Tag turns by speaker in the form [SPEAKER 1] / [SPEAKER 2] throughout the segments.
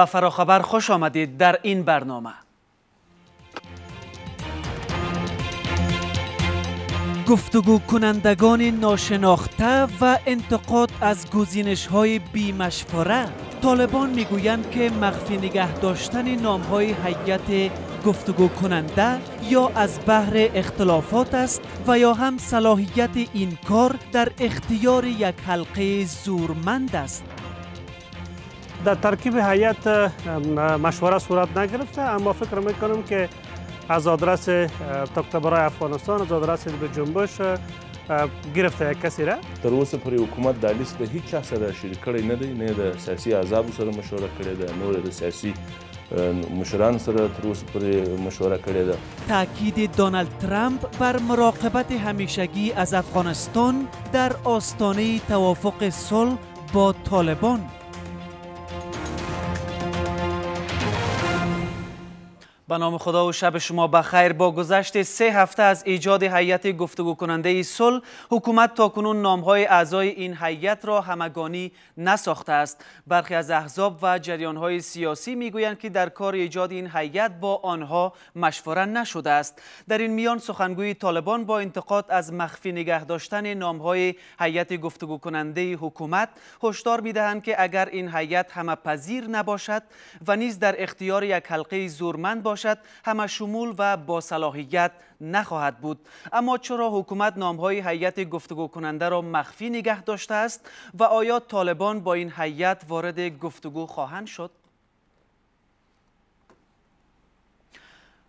[SPEAKER 1] به فراخبر خوش آمدید در این برنامه گفتگو کنندگان ناشناخته و انتقاد از گزینش های طالبان میگویند که مخفی نگه داشتن نام های حیات گفتگو کننده یا از بحر اختلافات است و یا هم صلاحیت این کار در اختیار یک حلقه زورمند است
[SPEAKER 2] در ترکیب حیات مشوره صورت نگرفته
[SPEAKER 1] اما فکر میکنم که از آدرس برای افغانستان از آدرس به جنبش گرفته یک کسی را
[SPEAKER 2] در حکومت در لیست هیچ هیڅ چه شریک نه دی نه د سیاسی عذاب سره مشوره کرده ده نور د سیاسی مشران سر در پر مشوره کرده.
[SPEAKER 1] تاکید دونالد ترامپ بر مراقبت همیشگی از افغانستان در آستانه توافق صلح با طالبان به نام خدا و شب شما بخیر با گذشت سه هفته از ایجاد هیئت گفتگو کننده صلح حکومت تاکنون نامهای اعضای این هیئت را همگانی نساخته است برخی از احزاب و جریانهای سیاسی میگویند که در کار ایجاد این هیئت با آنها مشوره نشده است در این میان سخنگوی طالبان با انتقاد از مخفی نگه داشتن نامهای هیئت گفتگو کننده حکومت هشدار میدهند که اگر این هیئت همه پذیر نباشد و نیز در اختیار یک حلقه زورمند باشد باشد همه شمول و با صلاحیت نخواهد بود اما چرا حکومت نامهای هیئت گفتگو کننده را مخفی نگه داشته است و آیا طالبان با این هیئت وارد گفتگو خواهند شد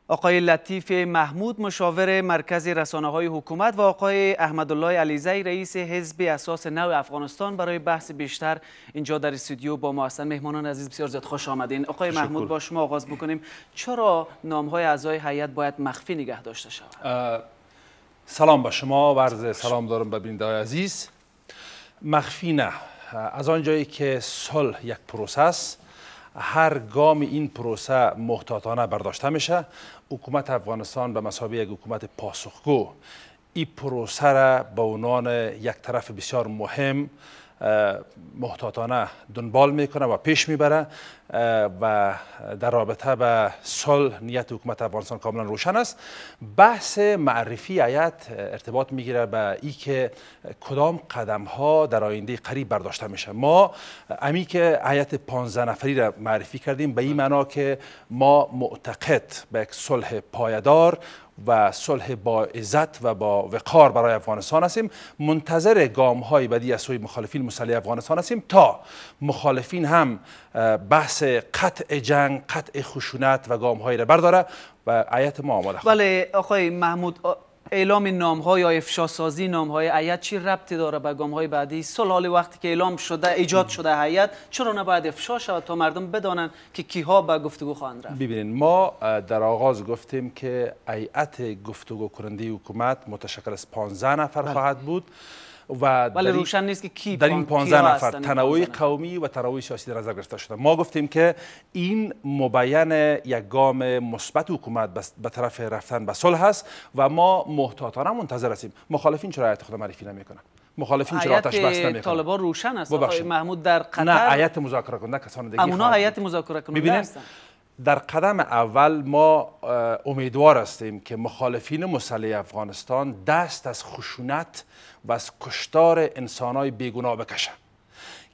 [SPEAKER 1] آقای لطیف محمود مشاور مرکز رسانه های حکومت و آقای احمدالله علیزی رئیس حزب اساس نو افغانستان برای بحث بیشتر اینجا در استودیو با ما هستند مهمانان عزیز بسیار زیاد خوش آمدین آقای محمود با شما آغاز بکنیم چرا نام های اعضای هیئت باید مخفی نگه داشته
[SPEAKER 3] شود سلام به شما ورز سلام دارم به بیننده عزیز مخفی نه از آنجایی که صلح یک است هر گام این پروسه محتاطانه برداشته میشه حکومت افغانستان به مسابقه یک حکومت پاسخگو این پروسه را به عنوان یک طرف بسیار مهم محتاطانه دنبال میکنه و پیش میبره و در رابطه به صلح نیت حکومت افغانستان کاملا روشن است بحث معرفی آیت ارتباط میگیره به ای که کدام قدم ها در آینده قریب برداشته میشه ما امی که آیت 15 نفری را معرفی کردیم به این معنا که ما معتقد به یک صلح پایدار و صلح با عزت و با وقار برای افغانستان هستیم منتظر گام های بعدی از سوی مخالفین مسلح افغانستان هستیم تا مخالفین هم بحث بحث قطع جنگ قطع خشونت و گام هایی را برداره و آیت ما آماده خواهد بله آقای محمود اعلام نام های یا
[SPEAKER 1] افشا سازی نام های آیت چی ربطی داره به گام های بعدی سال وقتی که اعلام شده ایجاد شده حیات چرا نباید افشا شود تا مردم بدانن که کیها به گفتگو خواهند رفت
[SPEAKER 3] ببینید ما در آغاز گفتیم که هیئت گفتگو کننده حکومت متشکل از 15 نفر بله. خواهد بود و ولی روشن نیست که کی در این 15 نفر یعنی تنوع قومی و تنوع سیاسی در نظر گرفته شده ما گفتیم که این مبین یک گام مثبت حکومت به طرف رفتن به صلح است و ما محتاطانه منتظر هستیم مخالفین چرا آیت خود معرفی نمیکنن مخالفین چرا آتش بس نمیکنن طالبان
[SPEAKER 1] روشن است محمود در
[SPEAKER 3] قطر نه آیت مذاکره کننده کسان دیگه اونا
[SPEAKER 1] آیت مذاکره کننده هستن
[SPEAKER 3] در قدم اول ما امیدوار هستیم که مخالفین مسلح افغانستان دست از خشونت و از کشتار انسانهای بیگناه بکشند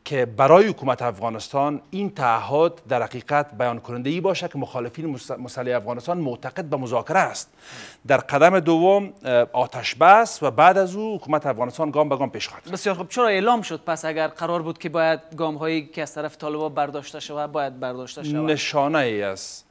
[SPEAKER 3] که برای حکومت افغانستان این تعهد در حقیقت بیان کننده ای باشه که مخالفین مسئله افغانستان معتقد به مذاکره است در قدم دوم آتش بس و بعد از او حکومت افغانستان گام به گام پیش خواهد
[SPEAKER 1] بسیار خوب چرا اعلام شد پس اگر قرار بود که باید گام هایی که از طرف طالبان برداشته شود باید برداشته
[SPEAKER 3] شود نشانه ای است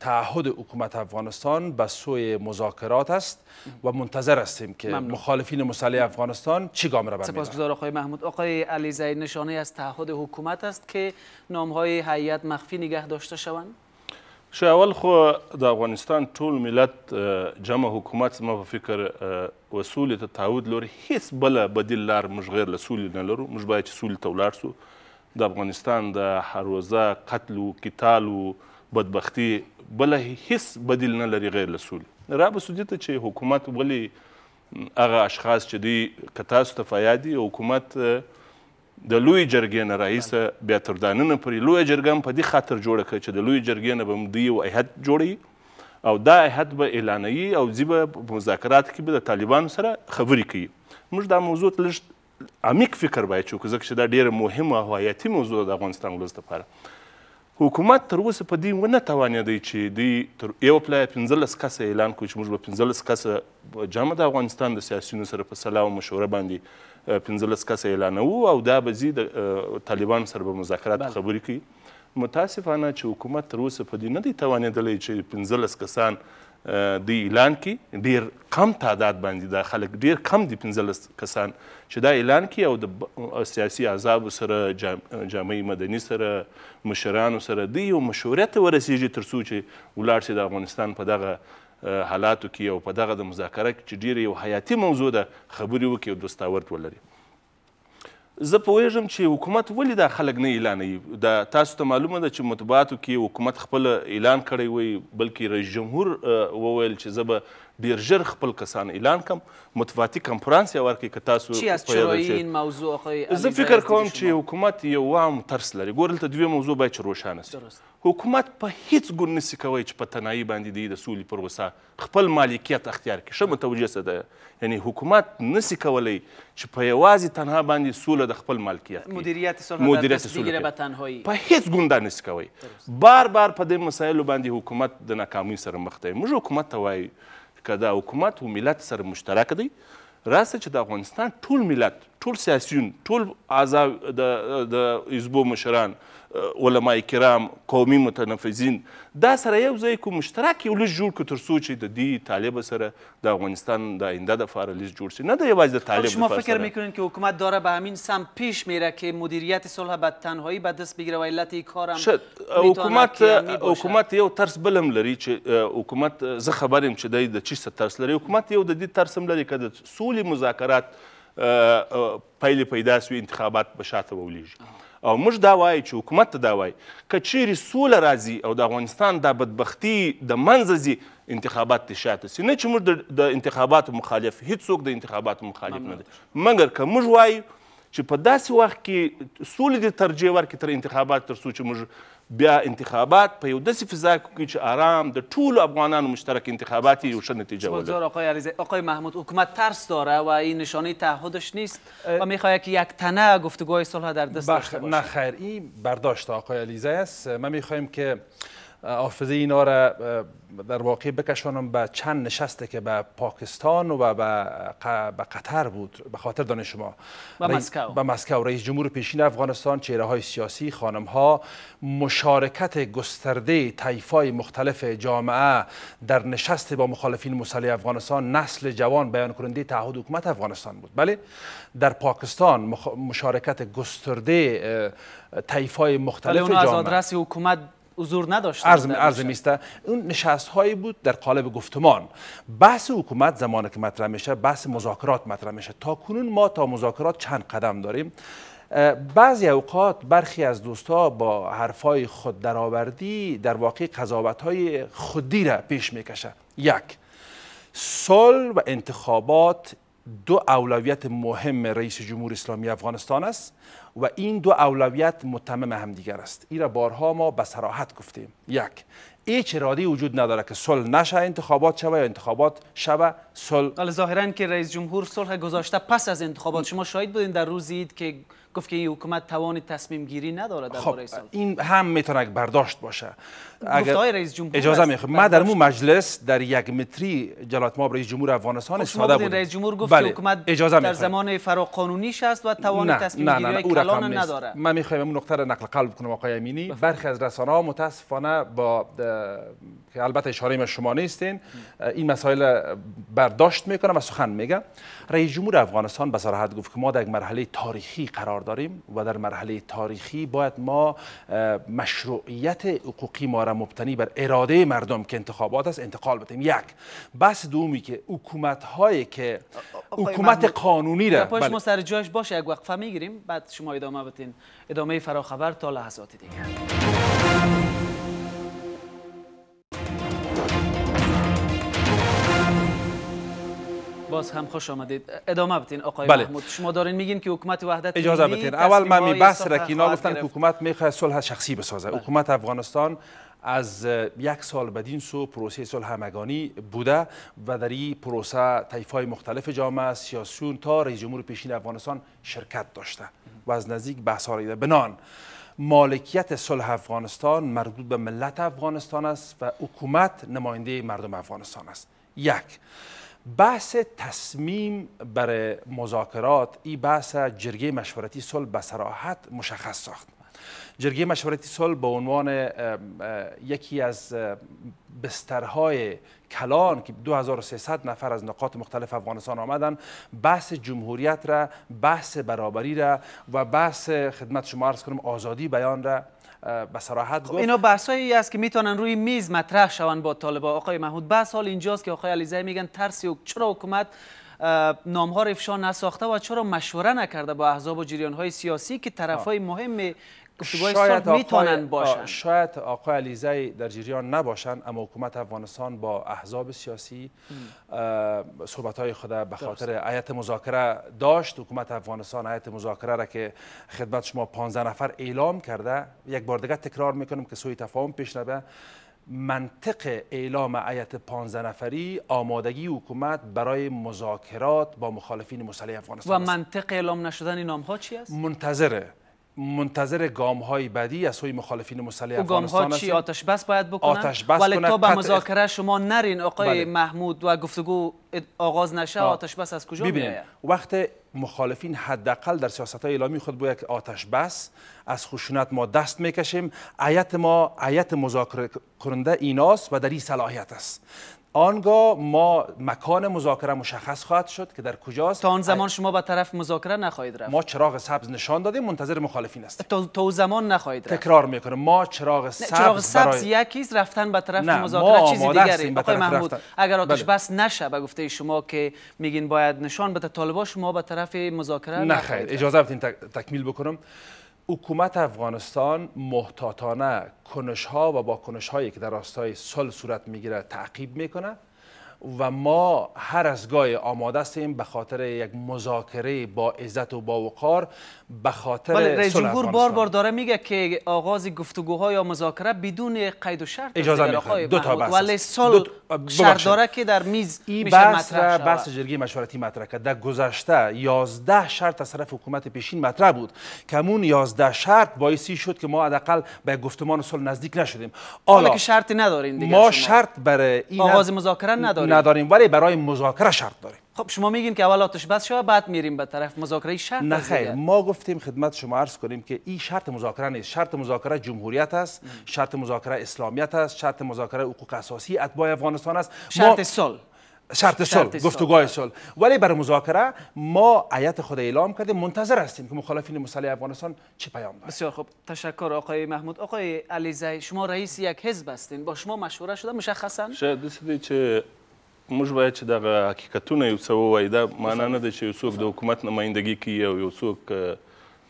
[SPEAKER 3] تعهد حکومت افغانستان به سوی مذاکرات است و منتظر هستیم که ممنون. مخالفین مسلح افغانستان چی گام را برمی‌دارند سپاسگزار
[SPEAKER 1] آقای محمود آقای علیزاده نشانه از تعهد حکومت است که نام‌های هیئت مخفی نگه داشته شوند
[SPEAKER 2] شو اول خو د افغانستان ټول ملت جمع حکومت ما په فکر وسولې ته تعهد لري هیڅ بل بدیل لار موږ غیر له سولې نه لرو موږ باید چې سولې ته ولاړ سو د افغانستان د هر وزه قتل و قتال و بدبختی بل هیڅ بدیل نه لري غیر لسول را بسودی ته چې حکومت ولی هغه اشخاص چې دی کتاس ته فیادي حکومت د لوی جرګې نه رئیس بیا تر داننه پر لوی جرګم په دې خاطر جوړه کړ چې د لوی جرګې نه بم دی او احد جوړي او دا احد به اعلانوي او زیبه په مذاکرات کې به د طالبانو سره خبرې کوي موږ دا موضوع لږ عمیق فکر باید وکړو ځکه چې دا ډیره مهمه او حیاتي موضوع د افغانستان ولس لپاره حکومت تر اوسه په دې ونه توانېدی چې دوی تر یو پلایه پنځلس کسه اعلان کړي چې موږ به پنځلس کسه جامه د افغانستان د سیاسیونو سره په سلا او مشوره باندې پنځلس کسه اعلانوو او دا به ځي د طالبانو سره به مذاکرات خبرې کوي متاسفانه چې حکومت تر اوسه په دې نه دی توانېدلی چې پنځلس کسان دوی اعلان کی ډیر کم تعداد باندې دا خلک ډیر کم دي 15 کسان چې دا اعلان کی او د سیاسي عذاب سره جامعي مدني سره مشرانو سره دی او مشورت ورسیږي ترڅو چې ولاړ شي د افغانستان په دغه حالاتو کې او په دغه د مذاکره کې چې ډیره یو حیاتي موضوع ده خبرې وکړي او دستاورد ولري زه پوهېږم چې حکومت ولې دا خلک نه اعلانوي دا تاسو ته معلومه ده چې مطبوعاتو کې حکومت خپله اعلان کړی وی بلکې رئیس جمهور وویل چې زه به ډیر ژر خپل کسان اعلان کم متفاوتی کنفرانس یې ورکړي که تاسو چی از چرایین موضوع
[SPEAKER 1] زه فکر کوم چې
[SPEAKER 2] حکومت یو وام ترس لري ګور دلته دوې موضوع باید چې روښانه سي حکومت په هیڅ ګون نسي کوی چې په تنایي باندې دی د سولې پروسه خپل مالکیت اختیار کړي ښه متوجه څه ده یعنی حکومت نسي کولی چې په یوازې تنها باندې سوله د خپل مالکیت مدیریت سوله مدیریت سوله په هیڅ ګون دا نسي کوی بار بار په دې مسایلو باندې حکومت د ناکامۍ سره مخ دی موږ حکومت ته وایو که دا حکومت و ملت سره مشترک دی راسته چې د افغانستان ټول ملت ټول سیاسیون ټول اعضا د حزبو مشران علما کرام قومي متنفذین دا سره یو ځای کو مشترک یو لیست جوړ کړو تر څو چې د دې طالب سره د افغانستان د آینده دفاره لیست جوړ شي نه د یوازې د طالب شما فکر
[SPEAKER 1] میکنین که حکومت داره به همین سمت پیش میره که مدیریت صلح به تنهایی به دست بگیره و علت این کارم حکومت
[SPEAKER 2] حکومت یو ترس بلم لري چې حکومت زه خبر یم چې د چی څه ترس لري حکومت یو د دې ترس هم لري که د سولې مذاکرات پایلې پیدا سوي انتخابات به شاته ولیږي او موږ دا وایو چې حکومت ته دا وایو که چیرې سوله راځي او د افغانستان دا بدبختي د منځه ځي انتخابات ته شاته سي نه چې موږ د انتخاباتو مخالف هیڅوک د انتخاباتو مخالف نه دی مګر که موږ وایو چې په داسې وخت کې سولې د ترجیح ورکړي تر انتخابات تر څو چې بیا انتخابات په یو داسې فضا کې چې آرام د ټولو افغانانو مشترک انتخابات یو ښه نتیجه ولري
[SPEAKER 1] آقای آقای محمود حکومت ترس داره و این نشانه تعهدش نیست
[SPEAKER 3] و میخواهد که یک تنه گفتگوهای صلح در دست داشته باشه نه خیر این برداشت آقای علیزه است ما میخوایم که حافظه آره، اینا را در واقع بکشانم به چند نشسته که به پاکستان و به قطر بود به خاطر دانش شما
[SPEAKER 1] به مسکو
[SPEAKER 3] مسکو رئیس جمهور پیشین افغانستان چهره های سیاسی خانم ها مشارکت گسترده های مختلف جامعه در نشست با مخالفین مسلح افغانستان نسل جوان بیان کننده تعهد حکومت افغانستان بود بله در پاکستان مشارکت گسترده های مختلف جامعه آدرس
[SPEAKER 1] حکومت حضور نداشتن عرض,
[SPEAKER 3] میسته اون نشست هایی بود در قالب گفتمان بحث حکومت زمانی که مطرح میشه بحث مذاکرات مطرح میشه تا کنون ما تا مذاکرات چند قدم داریم بعضی اوقات برخی از دوستا با های خود درآوردی در واقع قضاوت های خودی را پیش میکشه یک سال و انتخابات دو اولویت مهم رئیس جمهور اسلامی افغانستان است و این دو اولویت متمم هم دیگر است این را بارها ما به سراحت گفتیم یک هیچ اراده وجود نداره که صلح نشه انتخابات شوه یا انتخابات شوه صلح ظاهرا که رئیس
[SPEAKER 1] جمهور صلح گذاشته پس از انتخابات شما شاید بودین در روزی که گفت که این حکومت توان تصمیم گیری نداره در خب
[SPEAKER 3] این هم میتونه یک برداشت باشه اگر رئیس جمهور اجازه می من در مو مجلس در یک متری جلات ما رئیس جمهور افغانستان خب، استفاده بود رئیس جمهور گفت بله. حکومت اجازه در زمان
[SPEAKER 1] فراقانونیش است و توان تصمیم گیری نه. نداره
[SPEAKER 3] من میخوام اون نقطه را نقل قلب کنم آقای امینی برخی از رسانه ها متاسفانه با البته اشاره شما نیستین این مسائل برداشت میکنم و سخن میگم رئیس جمهور افغانستان به صراحت گفت که ما در یک مرحله تاریخی قرار داریم و در مرحله تاریخی باید ما مشروعیت حقوقی ما را مبتنی بر اراده مردم که انتخابات است انتقال بدیم یک بس دومی که حکومت هایی که حکومت قانونی را پاش بله. ما
[SPEAKER 1] سر جاش باشه یک وقفه میگیریم بعد شما ادامه بدین ادامه فراخبر تا لحظات دیگه باز هم خوش آمدید ادامه بدین آقای بله. محمود شما دارین میگین که حکومت وحدت اجازه بدین اول من می بحث را که اینا گفتن که
[SPEAKER 3] حکومت میخواد صلح شخصی بسازه بله. حکومت افغانستان از یک سال بدین سو پروسه صلح همگانی بوده و در این پروسه های مختلف جامعه سیاسیون تا رئیس جمهور پیشین افغانستان شرکت داشته و از نزدیک بحث هاریده بنان مالکیت صلح افغانستان مربوط به ملت افغانستان است و حکومت نماینده مردم افغانستان است یک بحث تصمیم برای مذاکرات این بحث جرگه مشورتی صلح به سراحت مشخص ساخت جرگه مشورتی صلح به عنوان یکی از بسترهای کلان که 2300 نفر از نقاط مختلف افغانستان آمدن بحث جمهوریت را بحث برابری را و بحث خدمت شما عرض کنم آزادی بیان را به صراحت خب، گفت اینا
[SPEAKER 1] بحثایی است که میتونن روی میز مطرح شوند با طالبا آقای محمود بحث حال اینجاست که آقای علیزی میگن ترسی و چرا حکومت نام ها افشا نساخته و چرا مشوره نکرده با احزاب و جریان های سیاسی که طرف های مهم شاید
[SPEAKER 3] آقای علیزی در جریان نباشند اما حکومت افغانستان با احزاب سیاسی صحبت های خود به خاطر آیت مذاکره داشت حکومت افغانستان آیت مذاکره را که خدمت شما 15 نفر اعلام کرده یک بار دیگه تکرار میکنم که سوی تفاهم پیش نبه منطق اعلام عیت 15 نفری آمادگی حکومت برای مذاکرات با مخالفین مسلح افغانستان و
[SPEAKER 1] منطق اعلام نشدن این نام ها چی است
[SPEAKER 3] منتظره منتظر گام های بعدی از سوی مخالفین مسلح افغانستان گام ها چی آتش بس باید بکنن آتش بس ولی تا به مذاکره
[SPEAKER 1] شما نرین آقای بله. محمود و گفتگو آغاز نشه آتش بس از کجا میاد
[SPEAKER 3] وقت مخالفین حداقل در سیاست های اعلامی خود بود که آتش بس از خشونت ما دست میکشیم آیت ما آیت مذاکره کننده ایناست و در این صلاحیت است آنگاه ما مکان مذاکره مشخص خواهد شد که در کجاست تا آن زمان شما به طرف مذاکره نخواهید رفت ما چراغ سبز نشان دادیم منتظر مخالفین است تا تو زمان نخواهید رفت تکرار میکنه ما چراغ سبز چراغ سبز
[SPEAKER 1] برای... است رفتن به طرف مذاکره چیز دیگری آقای محمود اگر آتش بله. بس نشه به گفته شما که میگین باید نشان بده طالبان شما به طرف مذاکره نخواهید
[SPEAKER 3] اجازه بدین تکمیل بکنم حکومت افغانستان محتاطانه کنش ها و با کنش هایی که در راستای صلح صورت میگیره تعقیب میکنه و ما هر از گاه آماده هستیم به خاطر یک مذاکره با عزت و با وقار به خاطر بله، رئیس جمهور بار
[SPEAKER 1] بار داره میگه که آغاز گفتگوها یا مذاکره بدون قید و شرط اجازه میخواد دو تا بحث ولی سال دو... شرط داره که در میز این بحث را بحث
[SPEAKER 3] جرگی مشورتی مطرح کرد در گذشته 11 شرط از طرف حکومت پیشین مطرح بود کمون 11 شرط باعثی شد که ما حداقل به گفتمان صلح نزدیک نشدیم حالا که شرطی
[SPEAKER 1] نداریم دیگه ما شرط
[SPEAKER 3] برای این آغاز مذاکره نداریم نداریم ولی برای مذاکره شرط داریم خب شما میگین که
[SPEAKER 1] اول آتش بس شود بعد میریم به طرف مذاکره شرط نه خیر
[SPEAKER 3] ما گفتیم خدمت شما عرض کنیم که این شرط مذاکره نیست شرط مذاکره جمهوریت است شرط مذاکره اسلامیت است شرط مذاکره حقوق اساسی اتباع افغانستان است شرط سال. صلح شرط سال. گفتگوهای سال. ولی برای مذاکره ما آیت خود اعلام کردیم منتظر هستیم که مخالفین مسلح افغانستان چه پیام
[SPEAKER 1] بدن بسیار خوب تشکر آقای محمود آقای علیزی شما رئیس یک حزب هستین با شما مشوره شده مشخصا
[SPEAKER 2] شاید موږ باید چې دغه حقیقتونه یو څه ووایي دا معنا نه ده چې یو څوک د حکومت نمایندګي کوي او یو څوک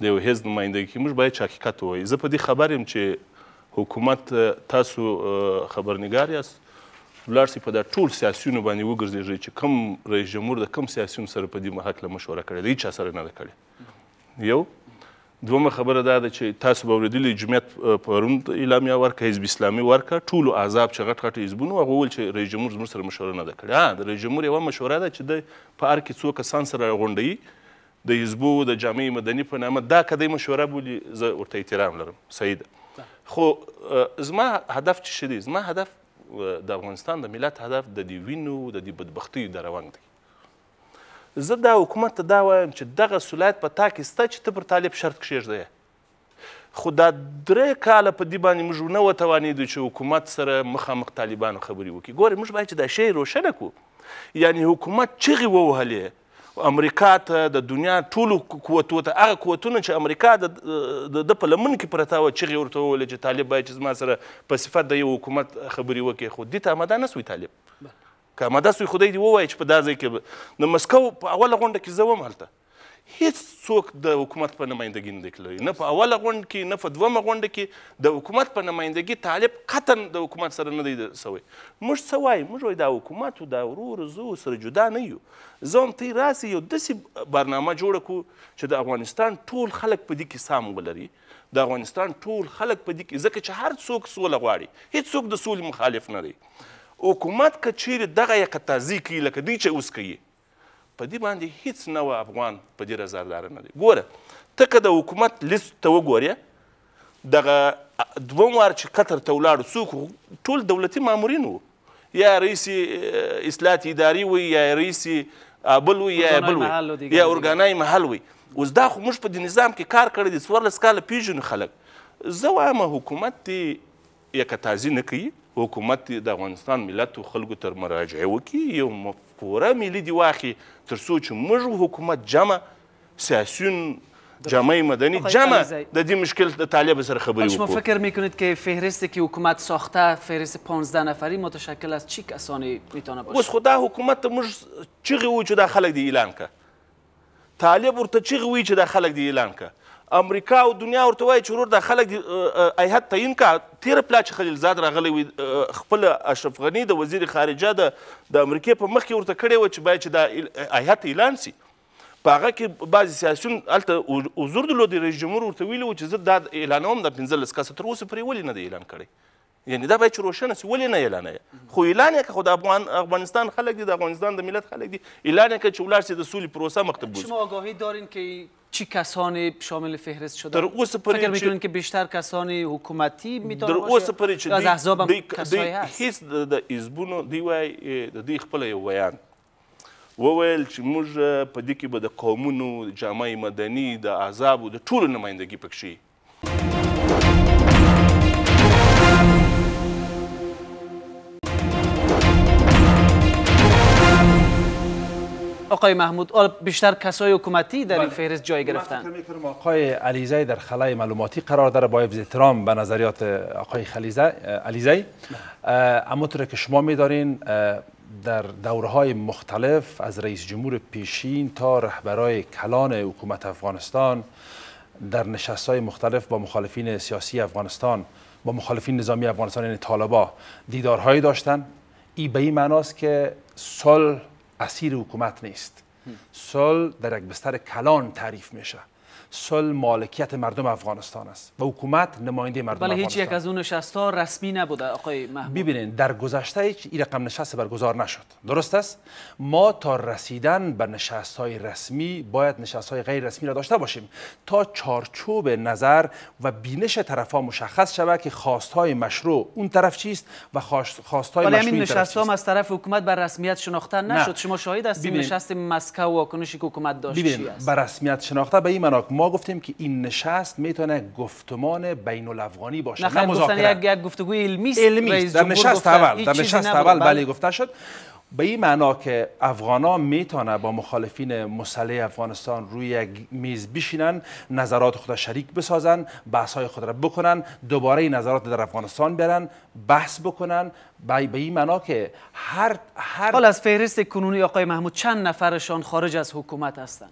[SPEAKER 2] د یو حزب نمایندګي کوي موږ باید چې حقیقت ووایي زه په دې خبر یم چې حکومت تاسو خبرنګار یاست ولاړ سي په دا ټول سیاسيونو باندې وګرځېږي چې کوم رئیس جمهور د کوم سیاسيونو سره په دې محاکله مشوره کړې ده هیچا سره نه ده کړې یو دومه خبره دا ده چې تاسو به اورېدلي جمعیت پرون اعلامیه ورکړه حزب اسلامي ورکړه ټولو احزاب چې غټ غټ حزبونه هغه وویل چې رئیس جمهور زموږ سره مشوره نه ده کړې ها د رئیس جمهور یوه مشوره ده چې د په ار کې څو کسان سره غونډوي د حزبو د جامعې مدني په نامه دا که دی مشوره بولي زه ورته احترام لرم صحیح ده خو زما هدف چې دی زما هدف د افغانستان د ملت هدف د دې وینو د دې بدبختیو د روان دی زه دا حکومت ته دا وایم چې دغه سولایت په تا کې سته چې ته پر طالب شرط کښېږدی خو دا درې کاله په دې باندې موږ ونه وتوانېدو چې حکومت سره مخامخ طالبانو خبرې وکړي ګورې موږ باید چې دا شی روښنه کړو یعنی حکومت چغې ووهلې امریکا ته د دنیا ټولو قوتو ته هغه قوتونه چې امریکا د ده په لمن کې پرته وه چغې ورته وویلې چې طالب باید چې زما سره په صفت د یو حکومت خبرې وکړي خو دې ته اماده نه سوی طالب که اماده سوی خدای دې ووایي چې په دا ځای کې د مسکو په اوله غونډه کې زه وم هلته هیڅ څوک د حکومت په نمایندګي نه دی تللی نه په اوله غونډه کې نه په دومه غونډه کې د حکومت په نمایندګي طالب قطعا د حکومت سره نه دی سوی موږ څه وایي موږ وایي دا حکومت دا ورور زو سره جدا نه یو زه هم تی راسي یو داسې برنامه جوړه کړو چې د افغانستان ټول خلک په دې کې سام ولري د افغانستان ټول خلک په دې کې ځکه چې هر څوک سوله غواړي هیڅ څوک د سولې مخالف نه دی حکومت که چیرې دغه یقتازي کوي لکه دوی چې اوس کوي په دې باندې هیڅ نوه افغان په دې رضاداره نه دی ګوره ته که د حکومت لیست ته وګورې دغه دوم وار چې قطر ته ولاړو څوک ټول دولتي مامورین وو یا رئیس اصلاحات اداري وي یا رئیس بل وي یا بل وي یا اورګانای محل وي اوس دا خو موږ په دې نظام کې کار کړی دی څوارلس کاله پیژنو خلک زه وایم حکومت دې یکتازي نه کوي حکومت د افغانستان ملت او خلکو تر مراجعه وکړي یو مفکوره ملي دی واخی تر څو چې موږ حکومت جمع سیاسیون جامعه مدنی جمع د دې مشکل د طالب سره خبری وکړو شما
[SPEAKER 1] فکر میکنید که فهرستی که حکومت ساخته فهرست 15 نفری
[SPEAKER 2] متشکل از چی کسانی میتونه باشه اوس خدا حکومت موږ چیغه و چې د خلک دی اعلان ک طالب ورته چیغه وی چې د خلک دی اعلان ک امریکا او دنیا ورته وایي چې ورور دا خلک ایحد تعین کا تیره پلا چې خلیلزاد راغلی وي خپل اشرف غني د وزیر خارجه د د امریکې په مخ کې ورته کړی و چې باید چې دا ایحد اعلان سي په هغه کې بعضې سیاسیون هلته حضور درلود رئیس جمهور ورته ویلي و چې زه دا اعلانوم دا پنځلس کسه تر اوسه پرې ولې نه دی اعلان کړی یعنی دا باید چې روښنه سي ولې نه اعلانوي خو اعلان یې که خو د افغان افغانستان خلک دي د افغانستان د ملت خلک دي اعلان یې که چې ولاړ سي د سولې پروسه مخته بوځي
[SPEAKER 1] شما آگاهی دارین که چه کسانی شامل فهرست شدن در اوس پرې فکر میکنین که بیشتر کسانی حکومتي میتونه در اوس پرې چې از احزاب هم کسایی هست
[SPEAKER 2] هیڅ د حزبونو دی وای د دوی خپل یو بیان وویل چې موږ په دې کې به د قومونو جامعه مدني د احزابو د ټولو نمایندګي پکې
[SPEAKER 1] آقای محمود بیشتر کسای حکومتی در این بله. فهرست جای گرفتن
[SPEAKER 3] آقای علیزی در خلای معلوماتی قرار داره با حفظ احترام به نظریات آقای خلیزه علیزی طور که شما میدارین در دوره های مختلف از رئیس جمهور پیشین تا رهبرای کلان حکومت افغانستان در نشست های مختلف با مخالفین سیاسی افغانستان با مخالفین نظامی افغانستان یعنی طالبا دیدارهایی داشتن ای به این معناست که صلح اسیر حکومت نیست سال در یک بستر کلان تعریف میشه صلح مالکیت مردم افغانستان است و حکومت نماینده مردم است. بله، افغانستان
[SPEAKER 1] هیچ یک از اون نشست ها رسمی نبوده آقای محمود
[SPEAKER 3] ببینید در گذشته هیچ این رقم نشست برگزار نشد درست است ما تا رسیدن به نشست های رسمی باید نشست های غیر رسمی را داشته باشیم تا چارچوب نظر و بینش ها مشخص شود که خواست های مشروع اون طرف چیست و خواست های بله، مشروع این نشست ها
[SPEAKER 1] از طرف حکومت بر رسمیت شناخته نشد نه. شما شاهد هستید نشست مسکو واکنشی که حکومت داشت چی
[SPEAKER 3] رسمیت شناخته به این مناک ما گفتیم که این نشست میتونه گفتمان بین الافغانی باشه نه, نه یک
[SPEAKER 1] یک گفتگوی علمی علمی در نشست اول در نشست اول بله،, بله
[SPEAKER 3] گفته شد به این معنا که ها میتونه با مخالفین مسلح افغانستان روی یک میز بشینن نظرات خود شریک بسازن بحث های خود را بکنن دوباره این نظرات در افغانستان برن بحث بکنن به این معنا که هر هر حال از فهرست کنونی آقای محمود چند نفرشان خارج
[SPEAKER 1] از حکومت هستند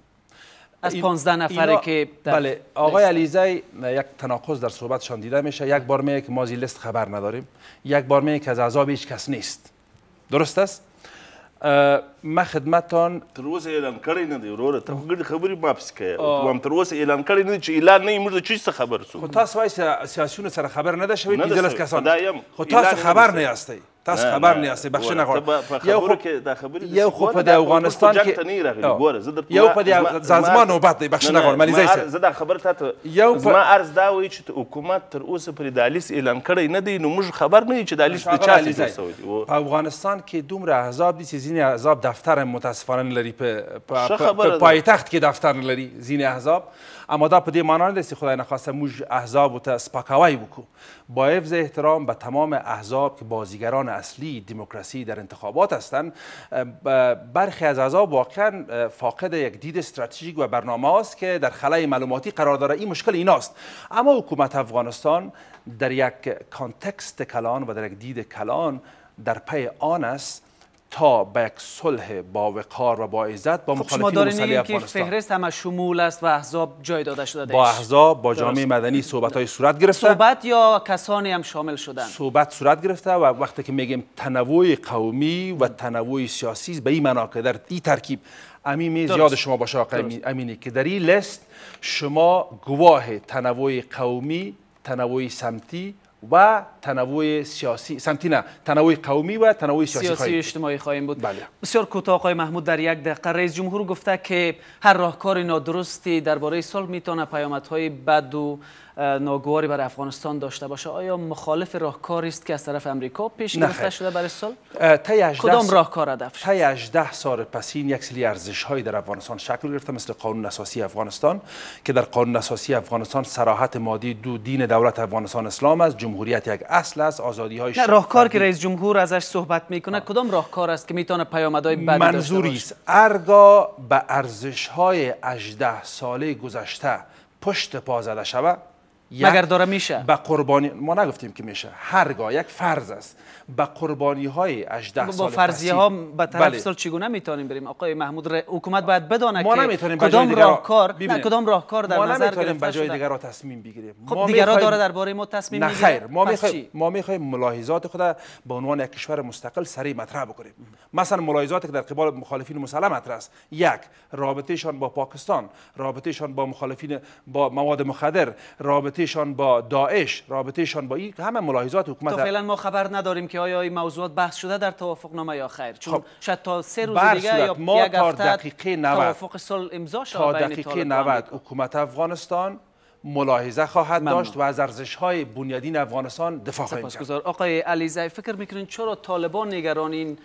[SPEAKER 1] از 15 نفره که بله آقای
[SPEAKER 3] علیزه یک تناقض در صحبتشان دیده میشه یک بار میگه که ما لیست خبر نداریم یک بار میگه که از عذاب هیچ کس نیست درست است ما خدمتان
[SPEAKER 2] روز اعلان کړی نه دی وروره ته ګډ خبرې ما پسې کوې تو اعلان کړی نه دی چې اعلان نه یې موږ خبر سو خو
[SPEAKER 3] تاسو وایي سر سره خبر نه ده شوید پنځلس کسان خو خب تاسو خبر نه یاستئ تاسو خبر نه یاستئ بخښنه غواړم یو خو دا خبرې یو خو په افغانستان کې ګوره زه درته یو په زما نوبت دی بخښنه غواړم علي زیسه
[SPEAKER 2] زه دا خبر ته یو زما عرض دا وایي چې حکومت تر اوسه پورې د لیست اعلان کړی نه دی نو موږ خبر نه یو چې د لیست د چا څه په
[SPEAKER 3] افغانستان کې دومره احزاب دي چې ځینې احزاب دفتر متاسفانه لري په پایتخت کې دفتر لري ځینې احزاب اما دا په دې معنا نه خدای نخواسته موږ احزاب ته سپکاوی وکړو با حفظ احترام به تمام احزاب که بازیگران اصلی دموکراسی در انتخابات هستند برخی از احزاب واقعا فاقد یک دید استراتژیک و برنامه است که در خلای معلوماتی قرار داره این مشکل ایناست اما حکومت افغانستان در یک کانتکست کلان و در یک دید کلان در پی آن است تا به یک صلح با وقار و با عزت با خب، مخالفین خب مسئله افغانستان
[SPEAKER 1] که فهرست همه شمول است و احزاب جای داده شده با احزاب با جامعه
[SPEAKER 3] مدنی صحبت های صورت گرفته
[SPEAKER 1] صحبت یا کسانی هم شامل شدن
[SPEAKER 3] صحبت صورت گرفته و وقتی که میگیم تنوع قومی و تنوع سیاسی به این که در این ترکیب امی میز یاد شما باشه آقای امینی که در این لست شما گواه تنوع قومی تنوع سمتی و تنوع سیاسی سمتی نه تنوع قومی و تنوع سیاسی, سیاسی خواهیم اجتماعی خواهیم بود بله.
[SPEAKER 1] بسیار کوتاه آقای محمود در یک دقیقه رئیس جمهور گفته که هر راهکار نادرستی درباره صلح میتونه پیامدهای بد و ناگواری بر افغانستان داشته باشه آیا مخالف راهکاری است که از طرف امریکا پیش گرفته شده برای
[SPEAKER 3] صلح کدام راهکار هدف شد 18 سال پسین یک سری ارزش های در افغانستان شکل گرفته مثل قانون اساسی افغانستان که در قانون اساسی افغانستان صراحت مادی دو دین دولت افغانستان اسلام است جمهوریت یک اصل است آزادی نه راهکار که رئیس جمهور ازش
[SPEAKER 1] صحبت میکنه کدام راهکار است که میتونه پیامدهای بدی منظوری است
[SPEAKER 3] ارگا به ارزش های 18 ساله گذشته پشت پا زده شود مگر داره میشه به قربانی ما نگفتیم که میشه هرگاه یک فرض است به قربانی های 18 سال با فرضیه ها به طرف بله. سال
[SPEAKER 1] چگونه میتونیم بریم آقای محمود ر... حکومت باید بدانه ما که کدام راهکار نه کدام راهکار در نظر گرفته به جای را تصمیم بگیریم خب ما دیگرا داره درباره ما تصمیم میگیره خیر ما میخوایم
[SPEAKER 3] ما میخوایم ملاحظات خود به عنوان یک کشور مستقل سری مطرح بکنیم مثلا ملاحظاتی که در قبال مخالفین مسلم مطرح است یک رابطهشان با پاکستان رابطهشان با مخالفین با مواد مخدر رابطه رابطهشان با داعش رابطهشان با این همه ملاحظات حکومت تا
[SPEAKER 1] فعلا ما خبر نداریم که آیا این موضوعات بحث شده در توافقنامه یا خیر چون خب شاید تا سه روز دیگه یا ما یک تا دقیقه 90 توافق صلح امضا شد تا دقیقه 90
[SPEAKER 3] حکومت افغانستان ملاحظه خواهد ممنون. داشت و از ارزش های بنیادین افغانستان دفاع خواهیم کرد آقای زای فکر میکنین چرا
[SPEAKER 1] طالبان نگران این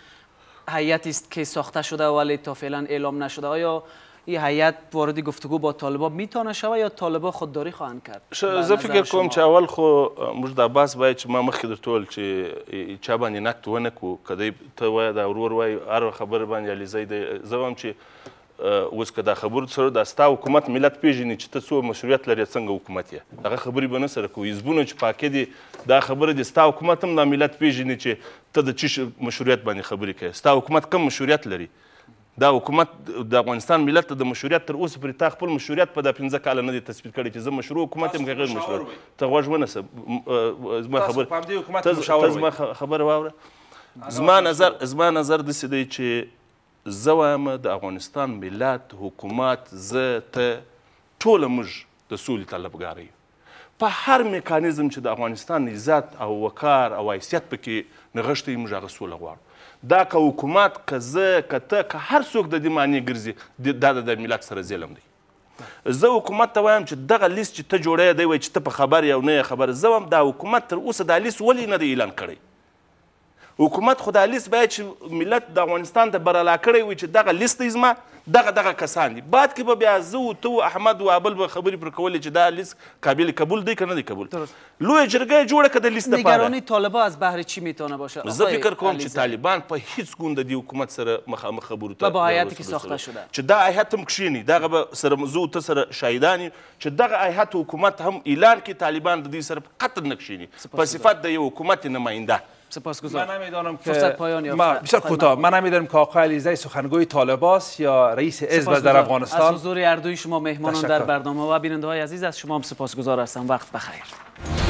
[SPEAKER 1] هیئتی است که ساخته شده ولی تا فعلا اعلام نشده آیا این هیئت وارد گفتگو با طالبان میتونه شوه یا طالبان خودداری خواهند کرد زه فکر کوم چې
[SPEAKER 2] اول خو موږ د عباس باید چې ما مخکې درته وویل چې چا باندې نقد ونه کړو که دی ته وایه دا ورور وایي هر خبر باندې علیزی دی زه وایم چې اوس که دا خبرو سره دا ستا حکومت ملت پیژني چې ته څو مشروعیت لري څنګه حکومت یې دغه خبرې به نه سره کوو حزبونه چې پاکه دي دا خبره دي ستا حکومت هم دا ملت پیژني چې ته د چه مشروعیت باندې خبرې کوې ستا حکومت کم مشروعیت لري دا حکومت د افغانستان ملت ته د مشروعیت تر اوسه پورې تا خپل مشروعیت په دا پنځه کاله نه دی تثبیت کړی چې زه مشروع حکومت یم که غیر مشروع ته غوږ ونهسه زما خبر زما خبره واوره زما نظر زما نظر داسې دی چې زه وایم د افغانستان ملت حکومت زه ته ټوله موږ د سولې طلبګار یو په هر میکانیزم چې د افغانستان عزت او وقار او حیثیت پکې نغښتی موږ هغه سوله غواړو دا که حکومت که زه که ته که هر څوک د دې معنی ګرځي دا د ملت سره ظلم دی زه حکومت ته وایم چې دغه لیست چې ته جوړی دی وایي چې ته په خبر یو نه خبر زه وایم دا حکومت تر اوسه دا لیست ولې نه دی اعلان کړی حکومت خو دا لیست باید چې ملت د افغانستان ته برلا کړی وي چې دغه لیست دی زما دغه دغه کسان دي بعد کې به بیا زه و ته احمد و ابل به خبرې پر کولې چې دا لیست قابل قبول دی که نه دی قبول لویه جرګه یې جوړه که د لیست دپاره نگرانی
[SPEAKER 1] طالبا از بهر چی میتونه باشه زه فکر کوم چې
[SPEAKER 2] طالبان په هیڅ ګون د دې حکومت سره مخامخ خبرو ته به هیئت کې ساخته شده چې دا هیئت هم کښیني دغه به سره زه و ته سره شاهدان چې دغه هیئت حکومت هم اعلان کړي طالبان د دې سره قطر نه کښیني په صفت د یو حکومت نماینده سپاسگزارم من نمیدانم که فرصت پایان
[SPEAKER 3] کوتاه من نمیدانم که آقای علیزاده سخنگوی طالباس یا رئیس حزب در افغانستان از
[SPEAKER 1] حضور اردوی شما مهمانان در برنامه و بیننده های عزیز از شما هم سپاسگزار هستم وقت بخیر